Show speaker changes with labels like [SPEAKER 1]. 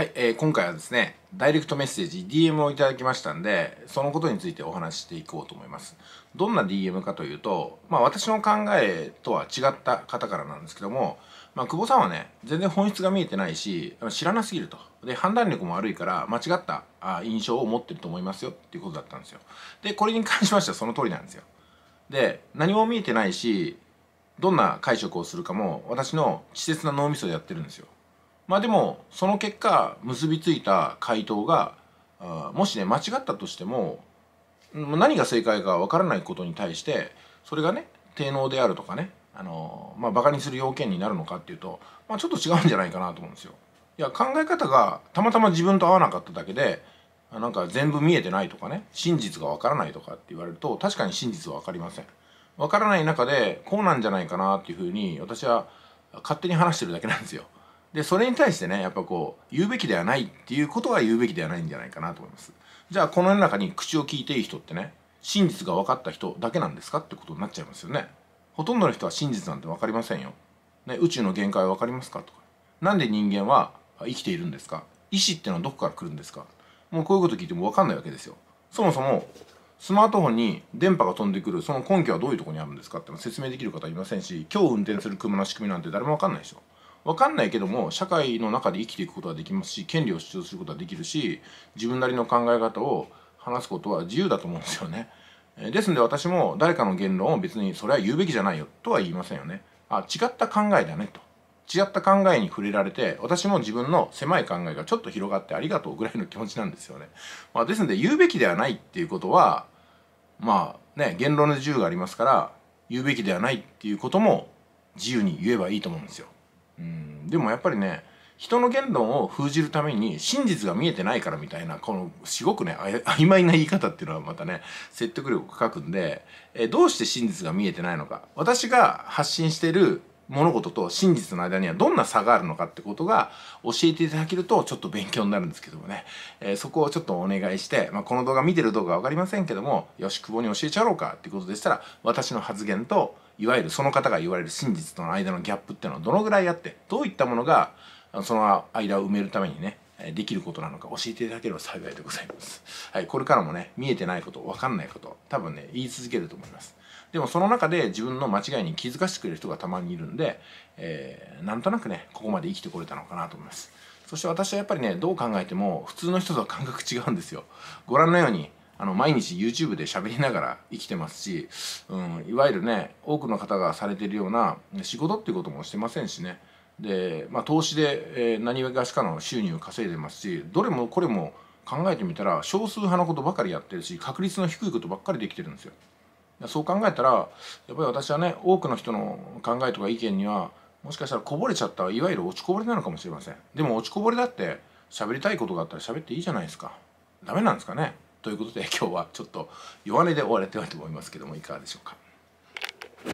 [SPEAKER 1] はい、えー、今回はですね、ダイレクトメッセージ、DM をいただきましたんで、そのことについてお話ししていこうと思います。どんな DM かというと、まあ私の考えとは違った方からなんですけども、まあ久保さんはね、全然本質が見えてないし、知らなすぎると。で、判断力も悪いから、間違った印象を持ってると思いますよっていうことだったんですよ。で、これに関しましてはその通りなんですよ。で、何も見えてないし、どんな解釈をするかも、私の稚拙な脳みそでやってるんですよ。まあでもその結果結びついた回答がもしね間違ったとしても何が正解かわからないことに対してそれがね低能であるとかねあのまあバカにする要件になるのかっていうと、まあ、ちょっと違うんじゃないかなと思うんですよ。いや考え方がたまたま自分と合わなかっただけでなんか全部見えてないとかね真実がわからないとかって言われると確かに真実は分かりません。分からない中でこうなんじゃないかなっていうふうに私は勝手に話してるだけなんですよ。でそれに対してねやっぱこう言うべきではないっていうことは言うべきではないんじゃないかなと思いますじゃあこの世の中に口を聞いていい人ってね真実が分かった人だけなんですかってことになっちゃいますよねほとんどの人は真実なんて分かりませんよ、ね、宇宙の限界は分かりますかとか何で人間は生きているんですか意志ってのはどこから来るんですかもうこういうこと聞いても分かんないわけですよそもそもスマートフォンに電波が飛んでくるその根拠はどういうとこにあるんですかっての説明できる方いませんし今日運転する車の仕組みなんて誰も分かんないでしょ分かんないけども社会の中で生きていくことはできますし権利を主張することはできるし自分なりの考え方を話すことは自由だと思うんですよね。ですので私も誰かの言論を別にそれは言うべきじゃないよとは言いませんよね。あ違った考えだねと。違った考えに触れられて私も自分の狭い考えがちょっと広がってありがとうぐらいの気持ちなんですよね。まあ、ですので言うべきではないっていうことはまあね言論の自由がありますから言うべきではないっていうことも自由に言えばいいと思うんですよ。うんでもやっぱりね人の言論を封じるために真実が見えてないからみたいなこのすごくね 曖昧な言い方っていうのはまたね説得力が書くんでえどうして真実が見えてないのか私が発信してる物事と真実の間にはどんな差があるのかってことが教えていただけるとちょっと勉強になるんですけどもね、えー、そこをちょっとお願いして、まあ、この動画見てる動画は分かりませんけどもよし久保に教えちゃおうかっていうことでしたら私の発言といわゆるその方が言われる真実との間のギャップっていうのはどのぐらいあってどういったものがその間を埋めるためにねできることなのか教えていただければ幸いでございます。はい、これからもね、見えてないこと、わかんないこと、多分ね、言い続けると思います。でもその中で自分の間違いに気づかせてくれる人がたまにいるんで、えー、なんとなくね、ここまで生きてこれたのかなと思います。そして私はやっぱりね、どう考えても普通の人とは感覚違うんですよ。ご覧のように、あの毎日 YouTube で喋りながら生きてますし、うん、いわゆるね多くの方がされてるような仕事っていうこともしてませんしねで、まあ、投資で、え何がしかの収入を稼いでますしどれもこれも考えてみたら少数派のことばかりやってるし確率の低いことばっかりできてるんですよ。そう考えたらやっぱり私はね多くの人の考えとか意見にはもしかしたらこぼれちゃったいわゆる落ちこぼれなのかもしれませんでも落ちこぼれだって喋りたいことがあったら喋っていいじゃないですかダメなんですかねということで今日はちょっと弱音で終わりたいと思いますけどもいかがでしょうか。